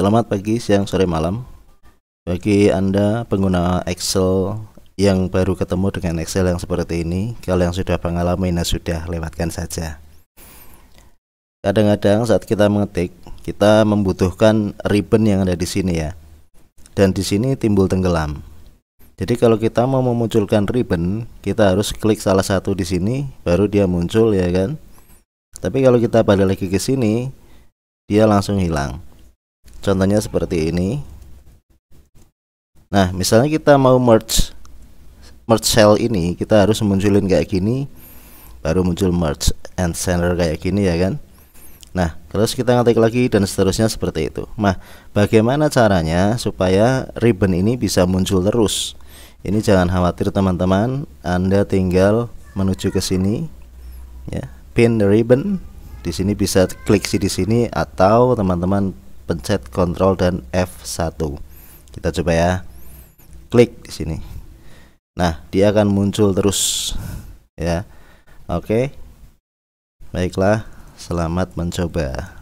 Selamat pagi, siang, sore, malam. Bagi Anda pengguna Excel yang baru ketemu dengan Excel yang seperti ini, kalau yang sudah pengalaman nah sudah lewatkan saja. Kadang-kadang saat kita mengetik, kita membutuhkan ribbon yang ada di sini ya. Dan di sini timbul tenggelam. Jadi kalau kita mau memunculkan ribbon, kita harus klik salah satu di sini, baru dia muncul ya kan. Tapi kalau kita balik lagi ke sini, dia langsung hilang contohnya seperti ini nah misalnya kita mau merge merge cell ini kita harus munculin kayak gini baru muncul merge and center kayak gini ya kan nah terus kita ngetik lagi dan seterusnya seperti itu nah bagaimana caranya supaya ribbon ini bisa muncul terus ini jangan khawatir teman-teman anda tinggal menuju ke sini ya pin the ribbon di sini bisa klik di sini atau teman-teman pencet Ctrl dan F1 kita coba ya klik di sini nah dia akan muncul terus ya oke baiklah selamat mencoba